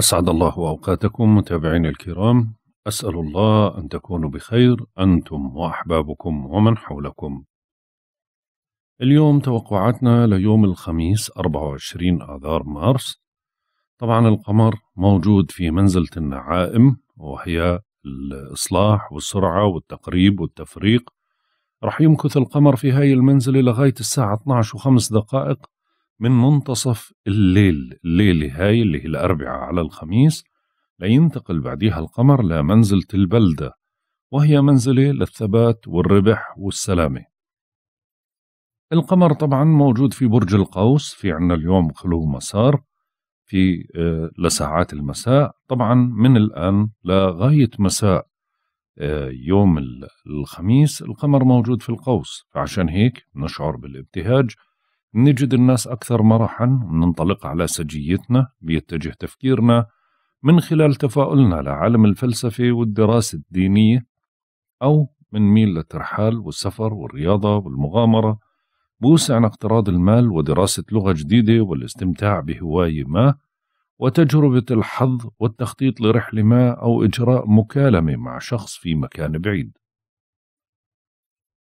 أسعد الله أوقاتكم متابعينا الكرام أسأل الله أن تكونوا بخير أنتم وأحبابكم ومن حولكم اليوم توقعاتنا ليوم الخميس 24 آذار مارس طبعا القمر موجود في منزلة النعائم وهي الإصلاح والسرعة والتقريب والتفريق رح يمكث القمر في هاي المنزلة لغاية الساعة 12 وخمس دقائق من منتصف الليل الليلة هاي اللي هي الأربعاء على الخميس لينتقل بعديها القمر لمنزلة البلدة وهي منزلة للثبات والربح والسلامة القمر طبعا موجود في برج القوس في عنا اليوم خلو مسار في آه، لساعات المساء طبعا من الآن لغاية مساء آه، يوم الخميس القمر موجود في القوس فعشان هيك نشعر بالابتهاج نجد الناس أكثر مرحا وننطلق على سجيتنا بيتجه تفكيرنا من خلال تفاؤلنا لعالم الفلسفة والدراسة الدينية أو ميل للترحال والسفر والرياضة والمغامرة بوسعنا اقتراض المال ودراسة لغة جديدة والاستمتاع بهواية ما وتجربة الحظ والتخطيط لرحلة ما أو إجراء مكالمة مع شخص في مكان بعيد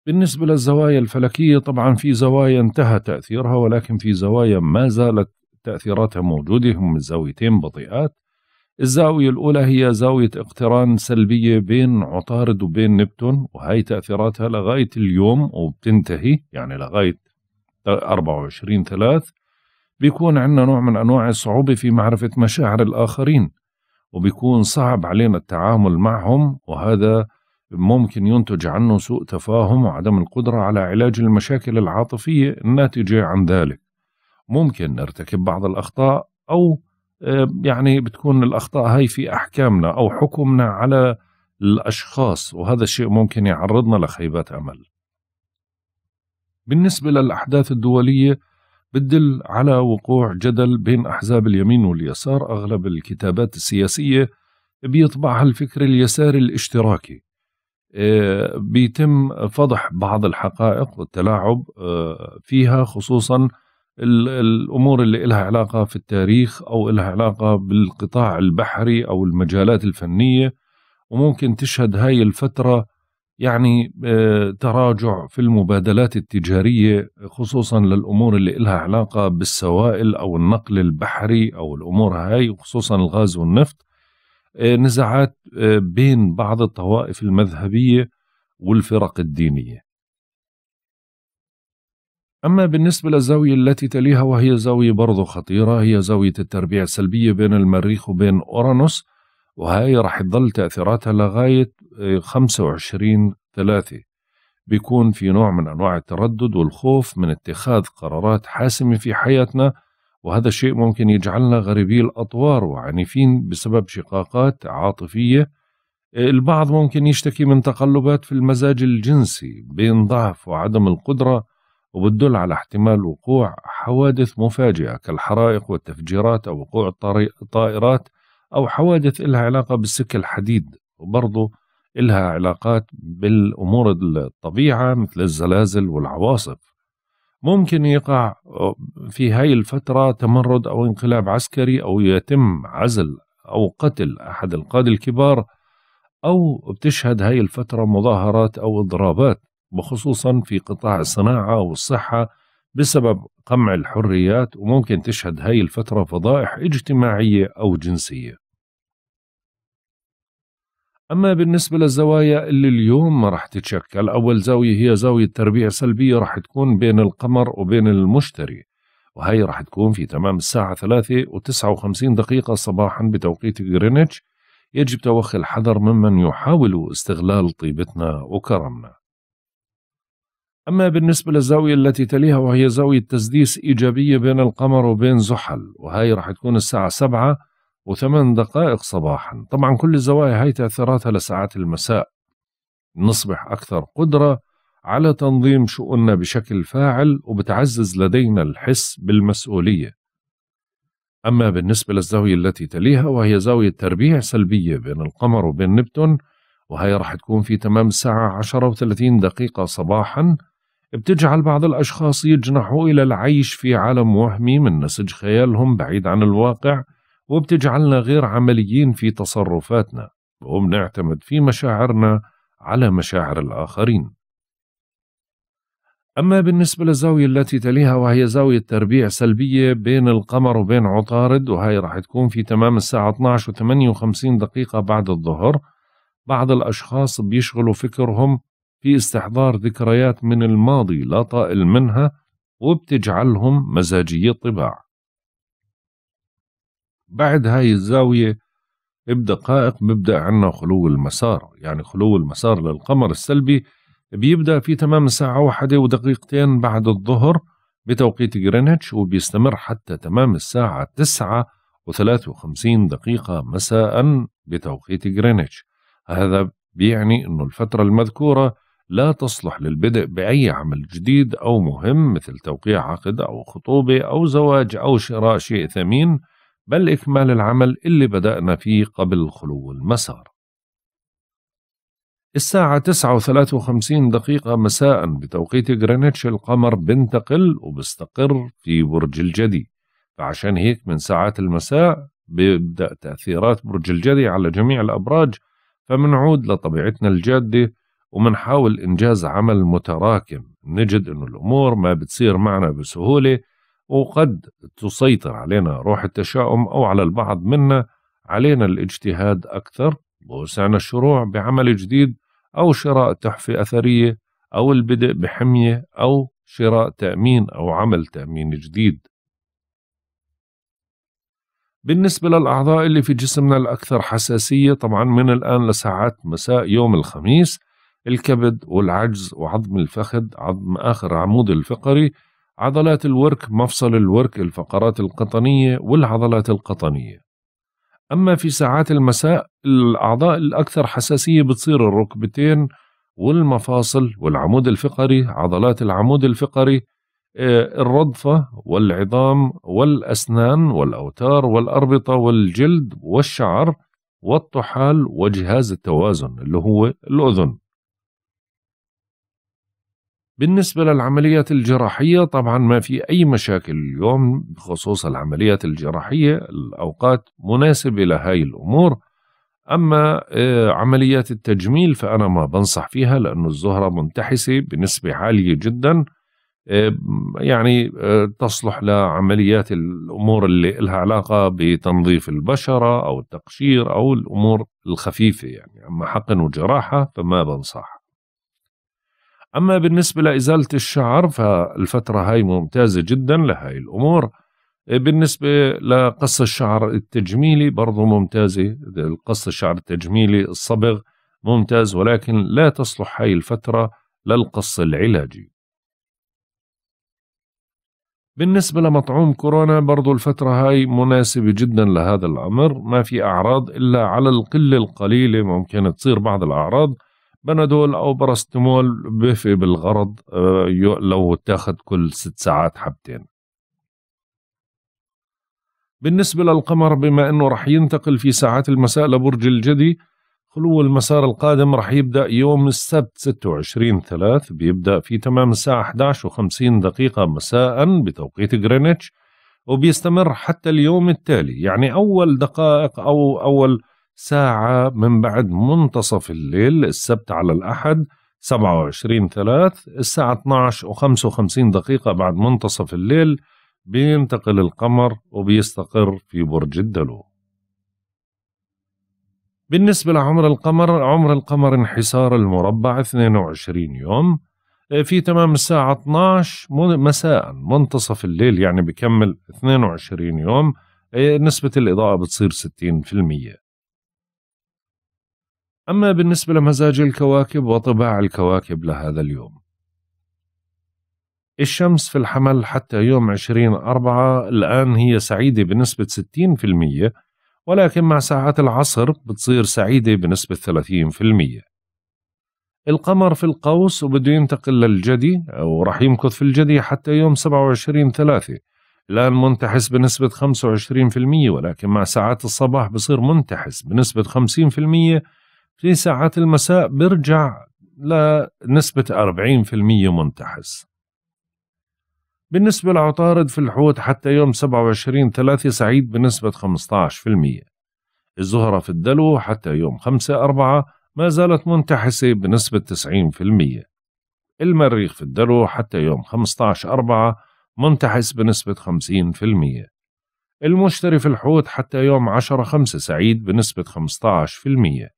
بالنسبة للزوايا الفلكية طبعا في زوايا انتهى تأثيرها ولكن في زوايا ما زالت تأثيراتها موجودة هم الزاويتين بطيئات الزاوية الأولى هي زاوية اقتران سلبية بين عطارد وبين نبتون وهي تأثيراتها لغاية اليوم وبتنتهي يعني لغاية 24 ثلاث بيكون عندنا نوع من أنواع الصعوبة في معرفة مشاعر الآخرين وبيكون صعب علينا التعامل معهم وهذا ممكن ينتج عنه سوء تفاهم وعدم القدرة على علاج المشاكل العاطفية الناتجة عن ذلك ممكن نرتكب بعض الأخطاء أو آه، يعني بتكون الأخطاء هاي في أحكامنا أو حكمنا على الأشخاص وهذا الشيء ممكن يعرضنا لخيبات أمل بالنسبة للأحداث الدولية بتدل على وقوع جدل بين أحزاب اليمين واليسار أغلب الكتابات السياسية بيطبعها الفكر اليساري الاشتراكي آه، بيتم فضح بعض الحقائق والتلاعب آه، فيها خصوصا الامور اللي لها علاقه في التاريخ او لها علاقه بالقطاع البحري او المجالات الفنيه وممكن تشهد هاي الفتره يعني آه، تراجع في المبادلات التجاريه خصوصا للامور اللي لها علاقه بالسوائل او النقل البحري او الامور هاي وخصوصا الغاز والنفط آه، نزاعات آه، بين بعض الطوائف المذهبية والفرق الدينية أما بالنسبة للزاوية التي تليها وهي زاوية برضو خطيرة هي زاوية التربيع السلبية بين المريخ وبين أورانوس وهي رح تظل تأثيراتها لغاية 25 آه، ثلاثة بيكون في نوع من أنواع التردد والخوف من اتخاذ قرارات حاسمة في حياتنا وهذا الشيء ممكن يجعلنا غريبي الأطوار وعنيفين بسبب شقاقات عاطفية البعض ممكن يشتكي من تقلبات في المزاج الجنسي بين ضعف وعدم القدرة وبتدل على احتمال وقوع حوادث مفاجئة كالحرائق والتفجيرات أو وقوع الطائرات أو حوادث إلها علاقة بالسكة الحديد وبرضه إلها علاقات بالأمور الطبيعة مثل الزلازل والعواصف ممكن يقع في هاي الفترة تمرد أو انقلاب عسكري أو يتم عزل أو قتل أحد القادة الكبار أو بتشهد هاي الفترة مظاهرات أو إضرابات وخصوصا في قطاع الصناعة والصحة بسبب قمع الحريات وممكن تشهد هاي الفترة فضائح اجتماعية أو جنسية أما بالنسبة للزوايا اللي اليوم راح تتشكل أول زاوية هي زاوية تربيع سلبية راح تكون بين القمر وبين المشتري وهي راح تكون في تمام الساعة 3 و59 دقيقة صباحا بتوقيت غرينتش يجب توخي الحذر ممن يحاول استغلال طيبتنا وكرمنا أما بالنسبة للزاوية التي تليها وهي زاوية تسديس إيجابية بين القمر وبين زحل وهي راح تكون الساعة 7 وثمان دقائق صباحا طبعا كل الزوايا هاي تأثيراتها لساعات المساء نصبح أكثر قدرة على تنظيم شؤوننا بشكل فاعل وبتعزز لدينا الحس بالمسؤولية أما بالنسبة للزاوية التي تليها وهي زاوية تربيع سلبية بين القمر وبين نبتون وهي راح تكون في تمام الساعة 10 و30 دقيقة صباحا بتجعل بعض الأشخاص يجنحوا إلى العيش في عالم وهمي من نسج خيالهم بعيد عن الواقع وبتجعلنا غير عمليين في تصرفاتنا وبنعتمد في مشاعرنا على مشاعر الآخرين أما بالنسبة للزاوية التي تليها وهي زاوية تربيع سلبية بين القمر وبين عطارد وهي راح تكون في تمام الساعة 12 و 58 دقيقة بعد الظهر بعض الأشخاص بيشغلوا فكرهم في استحضار ذكريات من الماضي لا طائل منها وبتجعلهم مزاجي الطباع بعد هاي الزاوية بدقائق بيبدأ عنا خلو المسار يعني خلو المسار للقمر السلبي بيبدأ في تمام الساعة واحدة ودقيقتين بعد الظهر بتوقيت غرينتش وبيستمر حتى تمام الساعة تسعة وثلاثة وخمسين دقيقة مساء بتوقيت غرينتش هذا بيعني أنه الفترة المذكورة لا تصلح للبدء بأي عمل جديد أو مهم مثل توقيع عقد أو خطوبة أو زواج أو شراء شيء ثمين بل إكمال العمل اللي بدأنا فيه قبل خلو المسار الساعة 9:53 دقيقة مساء بتوقيت جرينتش القمر بنتقل وبستقر في برج الجدي فعشان هيك من ساعات المساء بيبدأ تأثيرات برج الجدي على جميع الأبراج فمنعود لطبيعتنا الجادة ومنحاول إنجاز عمل متراكم نجد إنه الأمور ما بتصير معنا بسهولة وقد تسيطر علينا روح التشاؤم أو على البعض منا علينا الاجتهاد أكثر ووسعنا الشروع بعمل جديد أو شراء تحفة أثرية أو البدء بحمية أو شراء تأمين أو عمل تأمين جديد بالنسبة للأعضاء اللي في جسمنا الأكثر حساسية طبعا من الآن لساعات مساء يوم الخميس الكبد والعجز وعظم الفخذ عظم آخر عمود الفقري عضلات الورك مفصل الورك الفقرات القطنية والعضلات القطنية أما في ساعات المساء الأعضاء الأكثر حساسية بتصير الركبتين والمفاصل والعمود الفقري عضلات العمود الفقري آه، الرضفة والعظام والأسنان والأوتار والأربطة والجلد والشعر والطحال وجهاز التوازن اللي هو الأذن بالنسبة للعمليات الجراحية طبعا ما في أي مشاكل اليوم بخصوص العمليات الجراحية الأوقات مناسبة لهاي الأمور أما آه، عمليات التجميل فأنا ما بنصح فيها لأن الزهرة منتحسة بنسبة عالية جدا آه، يعني آه، تصلح لعمليات الأمور اللي لها علاقة بتنظيف البشرة أو التقشير أو الأمور الخفيفة يعني أما حقن وجراحة فما بنصح أما بالنسبة لإزالة الشعر فالفترة هاي ممتازة جدا لهاي الأمور بالنسبة لقص الشعر التجميلي برضو ممتازة قص الشعر التجميلي الصبغ ممتاز ولكن لا تصلح هاي الفترة للقص العلاجي بالنسبة لمطعوم كورونا برضو الفترة هاي مناسبة جدا لهذا الأمر ما في أعراض إلا على القلة القليلة ممكن تصير بعض الأعراض بنادول او براستمول بيفي بالغرض آه، لو تاخذ كل ست ساعات حبتين بالنسبة للقمر بما أنه رح ينتقل في ساعات المساء لبرج الجدي خلو المسار القادم رح يبدأ يوم السبت 26 3 بيبدأ في تمام الساعة 11 و50 دقيقة مساء بتوقيت غرينتش وبيستمر حتى اليوم التالي يعني أول دقائق أو أول ساعة من بعد منتصف الليل السبت على الأحد 27 3 الساعة 12 و55 دقيقة بعد منتصف الليل بينتقل القمر وبيستقر في برج الدلو بالنسبة لعمر القمر عمر القمر انحسار المربع 22 يوم في تمام الساعة 12 مساء منتصف الليل يعني بكمل 22 يوم إيه، نسبة الإضاءة بتصير 60% أما بالنسبة لمزاج الكواكب وطباع الكواكب لهذا اليوم الشمس في الحمل حتى يوم عشرين أربعة الآن هي سعيدة بنسبة 60% ولكن مع ساعات العصر بتصير سعيدة بنسبة 30% القمر في القوس وبده ينتقل للجدي أو رح يمكث في الجدي حتى يوم 27 ثلاثة الآن منتحس بنسبة 25% ولكن مع ساعات الصباح بصير منتحس بنسبة المية في ساعات المساء بيرجع لنسبة 40% منتحس بالنسبة لعطارد في الحوت حتى يوم 27 3 سعيد بنسبة 15% الزهرة في الدلو حتى يوم 5 4 ما زالت منتحسة بنسبة 90% المريخ في الدلو حتى يوم 15 4 منتحس بنسبة 50% المشتري في الحوت حتى يوم 10 5 سعيد بنسبة 15%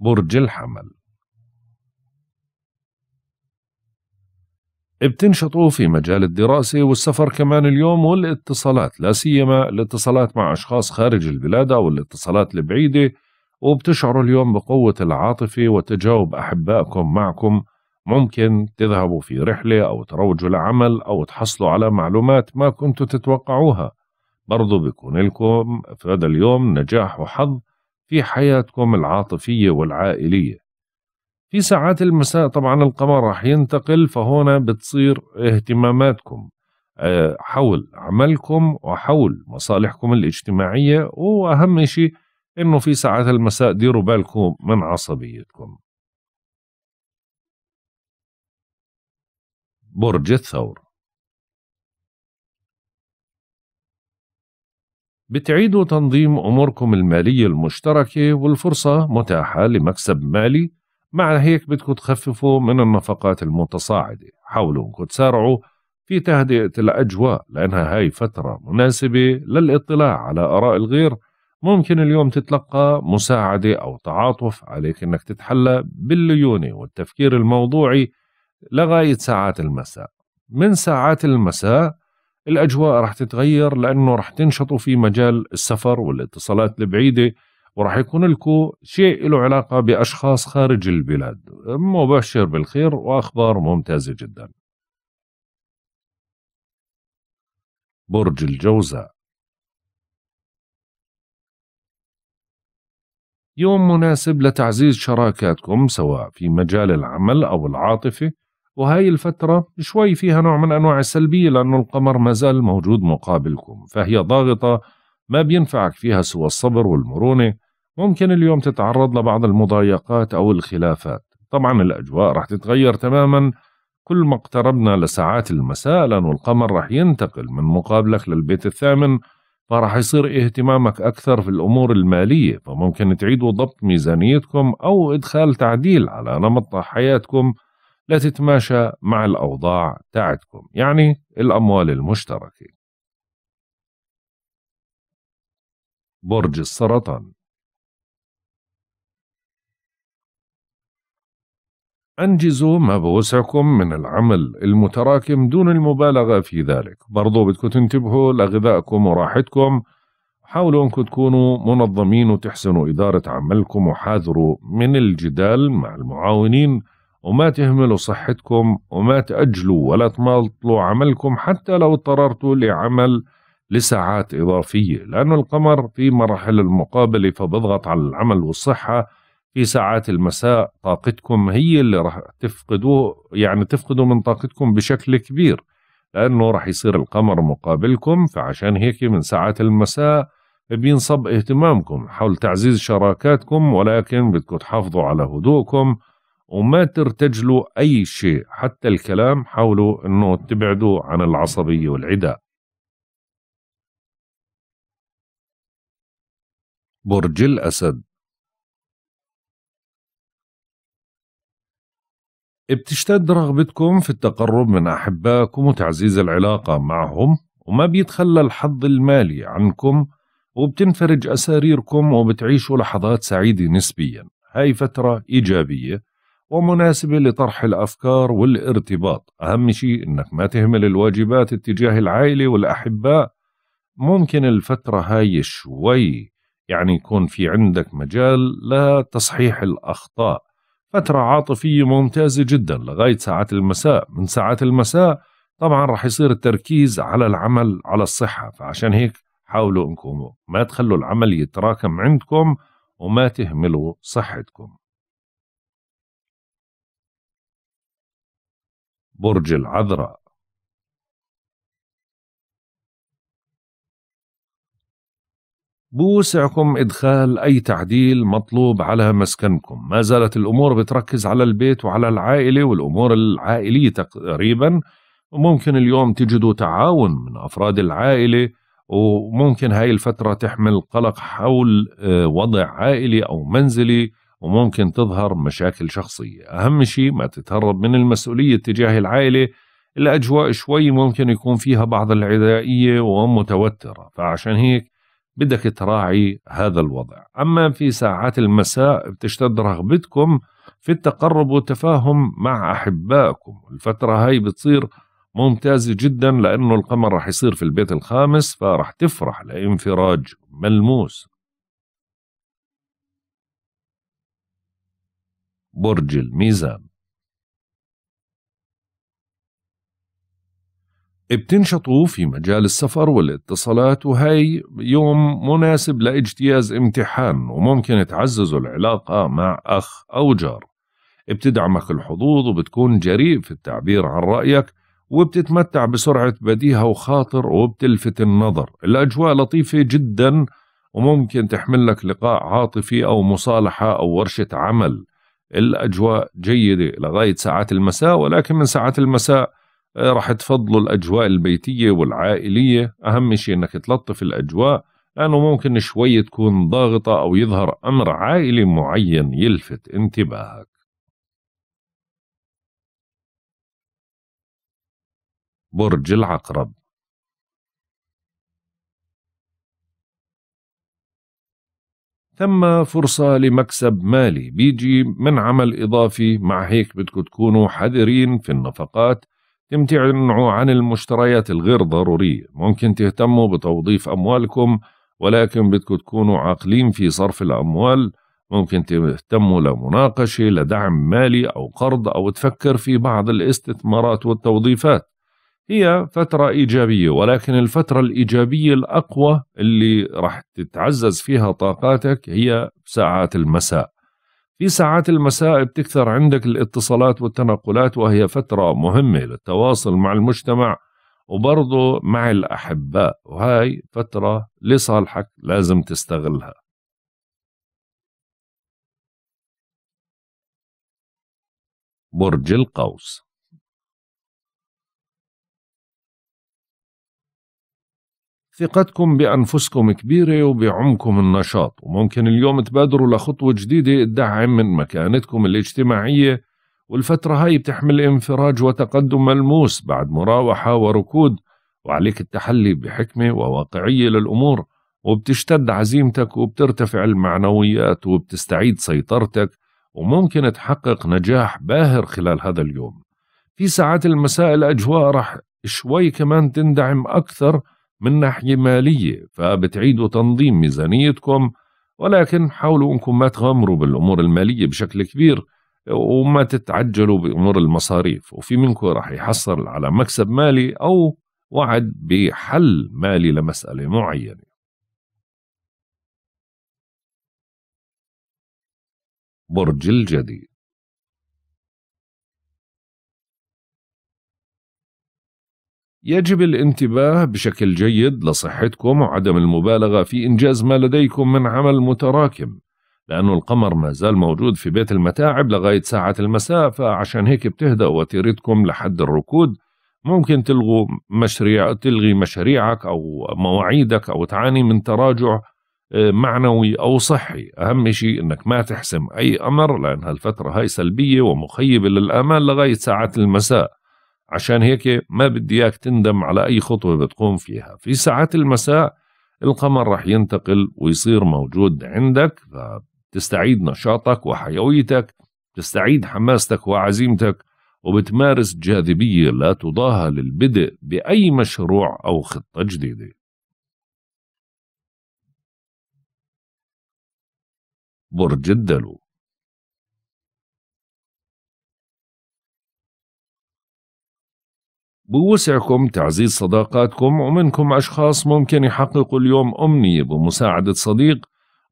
برج الحمل بتنشطوا في مجال الدراسة والسفر كمان اليوم والاتصالات لا سيما الاتصالات مع أشخاص خارج البلاد أو الاتصالات البعيدة وبتشعروا اليوم بقوة العاطفة وتجاوب أحبائكم معكم ممكن تذهبوا في رحلة أو تروجوا لعمل أو تحصلوا على معلومات ما كنتوا تتوقعوها برضو بيكون لكم في هذا اليوم نجاح وحظ في حياتكم العاطفية والعائلية في ساعات المساء طبعا القمر راح ينتقل فهنا بتصير اهتماماتكم آه، حول عملكم وحول مصالحكم الاجتماعية وأهم شيء إنه في ساعات المساء ديروا بالكم من عصبيتكم برج الثور بتعيدوا تنظيم أموركم المالية المشتركة والفرصة متاحة لمكسب مالي مع هيك بدكم تخففوا من النفقات المتصاعدة حاولوا انكم تسارعوا في تهدئة الأجواء لأنها هاي فترة مناسبة للاطلاع على آراء الغير ممكن اليوم تتلقى مساعدة أو تعاطف عليك أنك تتحلى بالليونة والتفكير الموضوعي لغاية ساعات المساء من ساعات المساء الاجواء راح تتغير لانه راح تنشطوا في مجال السفر والاتصالات البعيده وراح يكون لكم شيء له علاقه باشخاص خارج البلاد مبشر بالخير واخبار ممتازه جدا برج الجوزاء يوم مناسب لتعزيز شراكاتكم سواء في مجال العمل او العاطفه وهي الفترة شوي فيها نوع من أنواع السلبية لأنه القمر ما زال موجود مقابلكم فهي ضاغطة ما بينفعك فيها سوى الصبر والمرونة ممكن اليوم تتعرض لبعض المضايقات أو الخلافات طبعا الأجواء رح تتغير تماما كل ما اقتربنا لساعات المساء لأنه القمر رح ينتقل من مقابلك للبيت الثامن فرح يصير اهتمامك أكثر في الأمور المالية فممكن تعيدوا ضبط ميزانيتكم أو إدخال تعديل على نمط حياتكم لا تتماشى مع الأوضاع تاعتكم يعني الأموال المشتركة برج السرطان أنجزوا ما بوسعكم من العمل المتراكم دون المبالغة في ذلك برضو بدكم تنتبهوا لغذائكم وراحتكم حاولوا أنكم تكونوا منظمين وتحسنوا إدارة عملكم وحاذروا من الجدال مع المعاونين وما تهملوا صحتكم وما تأجلوا ولا تماطلوا عملكم حتى لو اضطررتوا لعمل لساعات إضافية لأن القمر في مراحل المقابلة فبضغط على العمل والصحة في ساعات المساء طاقتكم هي اللي راح تفقدوه يعني تفقدوا من طاقتكم بشكل كبير لأنه راح يصير القمر مقابلكم فعشان هيك من ساعات المساء بينصب اهتمامكم حول تعزيز شراكاتكم ولكن بدكم تحافظوا على هدوءكم وما ترتجلوا أي شيء حتى الكلام حاولوا أنه تبعدوا عن العصبية والعداء برج الأسد بتشتد رغبتكم في التقرب من أحبائكم وتعزيز العلاقة معهم وما بيتخلى الحظ المالي عنكم وبتنفرج أساريركم وبتعيشوا لحظات سعيدة نسبيا هاي فترة إيجابية ومناسبة لطرح الأفكار والارتباط أهم شيء أنك ما تهمل الواجبات اتجاه العائلة والأحباء ممكن الفترة هاي شوي يعني يكون في عندك مجال لتصحيح الأخطاء فترة عاطفية ممتازة جدا لغاية ساعات المساء من ساعات المساء طبعا رح يصير التركيز على العمل على الصحة فعشان هيك حاولوا انكم ما تخلوا العمل يتراكم عندكم وما تهملوا صحتكم برج العذراء بوسعكم إدخال أي تعديل مطلوب على مسكنكم ما زالت الأمور بتركز على البيت وعلى العائلة والأمور العائلية تقريبا وممكن اليوم تجدوا تعاون من أفراد العائلة وممكن هاي الفترة تحمل قلق حول آه، وضع عائلي أو منزلي وممكن تظهر مشاكل شخصية أهم شيء ما تتهرب من المسؤولية تجاه العائلة الأجواء شوي ممكن يكون فيها بعض العدائية ومتوترة فعشان هيك بدك تراعي هذا الوضع أما في ساعات المساء بتشتد رغبتكم في التقرب والتفاهم مع أحبائكم الفترة هاي بتصير ممتازة جدا لأنه القمر رح يصير في البيت الخامس فرح تفرح لانفراج ملموس برج الميزان بتنشطوا في مجال السفر والاتصالات وهي يوم مناسب لاجتياز امتحان وممكن تعززوا العلاقة مع أخ أو جار بتدعمك الحظوظ وبتكون جريء في التعبير عن رأيك وبتتمتع بسرعة بديهة وخاطر وبتلفت النظر الأجواء لطيفة جدا وممكن تحمل لك لقاء عاطفي أو مصالحة أو ورشة عمل الأجواء جيدة لغاية ساعات المساء ولكن من ساعات المساء آه، راح تفضلوا الأجواء البيتية والعائلية أهم شيء أنك تلطف الأجواء لأنه ممكن شوي تكون ضاغطة أو يظهر أمر عائلي معين يلفت انتباهك برج العقرب ثم فرصة لمكسب مالي بيجي من عمل إضافي مع هيك بدكم تكونوا حذرين في النفقات تمتنعوا عن المشتريات الغير ضرورية ممكن تهتموا بتوظيف أموالكم ولكن بدكم تكونوا عاقلين في صرف الأموال ممكن تهتموا لمناقشة لدعم مالي أو قرض أو تفكر في بعض الاستثمارات والتوظيفات هي فترة إيجابية ولكن الفترة الإيجابية الأقوى اللي راح تتعزز فيها طاقاتك هي ساعات المساء في ساعات المساء بتكثر عندك الاتصالات والتنقلات وهي فترة مهمة للتواصل مع المجتمع وبرضه مع الأحباء وهاي فترة لصالحك لازم تستغلها برج القوس ثقتكم بأنفسكم كبيرة وبعمكم النشاط وممكن اليوم تبادروا لخطوة جديدة تدعم من مكانتكم الاجتماعية والفترة هاي بتحمل انفراج وتقدم ملموس بعد مراوحة وركود وعليك التحلي بحكمة وواقعية للأمور وبتشتد عزيمتك وبترتفع المعنويات وبتستعيد سيطرتك وممكن تحقق نجاح باهر خلال هذا اليوم في ساعات المساء الأجواء رح شوي كمان تندعم أكثر من ناحية مالية فبتعيدوا تنظيم ميزانيتكم ولكن حاولوا أنكم ما تغامروا بالأمور المالية بشكل كبير وما تتعجلوا بأمور المصاريف وفي منكم رح يحصل على مكسب مالي أو وعد بحل مالي لمسألة معينة برج الجديد يجب الانتباه بشكل جيد لصحتكم وعدم المبالغة في إنجاز ما لديكم من عمل متراكم لأن القمر ما زال موجود في بيت المتاعب لغاية ساعة المساء فعشان هيك بتهدأ وتيرتكم لحد الركود ممكن تلغوا مشريع تلغي مشاريعك أو مواعيدك أو تعاني من تراجع آه، معنوي أو صحي أهم شيء أنك ما تحسم أي أمر لأن هالفترة هاي سلبية ومخيبة للآمال لغاية ساعة المساء عشان هيك ما بدي اياك تندم على اي خطوه بتقوم فيها في ساعات المساء القمر رح ينتقل ويصير موجود عندك فبتستعيد نشاطك وحيويتك تستعيد حماستك وعزيمتك وبتمارس جاذبية لا تضاهى للبدء بأي مشروع أو خطة جديدة برج الدلو بوسعكم تعزيز صداقاتكم ومنكم أشخاص ممكن يحققوا اليوم أمنية بمساعدة صديق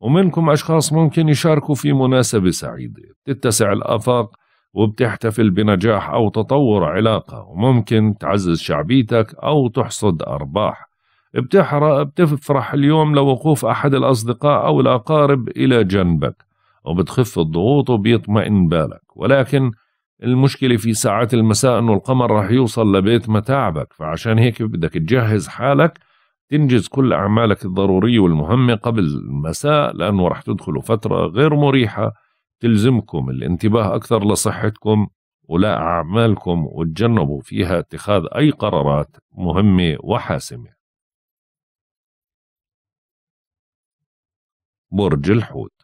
ومنكم أشخاص ممكن يشاركوا في مناسبة سعيدة بتتسع الآفاق وبتحتفل بنجاح أو تطور علاقة وممكن تعزز شعبيتك أو تحصد أرباح بتحرق بتفرح اليوم لوقوف أحد الأصدقاء أو الأقارب إلى جنبك وبتخف الضغوط وبيطمئن بالك ولكن المشكلة في ساعات المساء انه القمر رح يوصل لبيت متاعبك فعشان هيك بدك تجهز حالك تنجز كل أعمالك الضرورية والمهمة قبل المساء لأنه رح تدخلوا فترة غير مريحة تلزمكم الانتباه أكثر لصحتكم ولا أعمالكم وتجنبوا فيها اتخاذ أي قرارات مهمة وحاسمة برج الحوت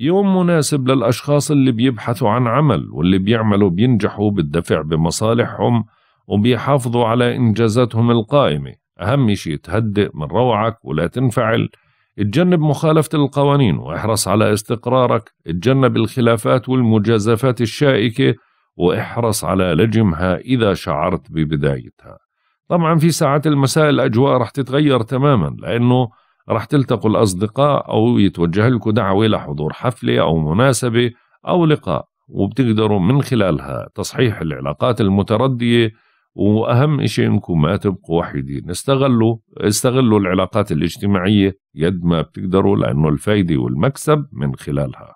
يوم مناسب للأشخاص اللي بيبحثوا عن عمل واللي بيعملوا بينجحوا بالدفع بمصالحهم وبيحافظوا على إنجازاتهم القائمة أهم شيء تهدئ من روعك ولا تنفعل اتجنب مخالفة القوانين واحرص على استقرارك اتجنب الخلافات والمجازفات الشائكة واحرص على لجمها إذا شعرت ببدايتها طبعا في ساعات المساء الأجواء رح تتغير تماما لأنه راح تلتقوا الأصدقاء أو يتوجه لكم دعوة لحضور حفلة أو مناسبة أو لقاء وبتقدروا من خلالها تصحيح العلاقات المتردية وأهم شيء إنكم ما تبقوا وحيدين استغلوا استغلوا العلاقات الاجتماعية يد ما بتقدروا لأنه الفايدة والمكسب من خلالها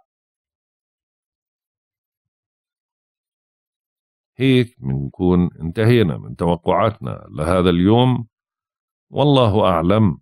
هيك بنكون انتهينا من توقعاتنا لهذا اليوم والله أعلم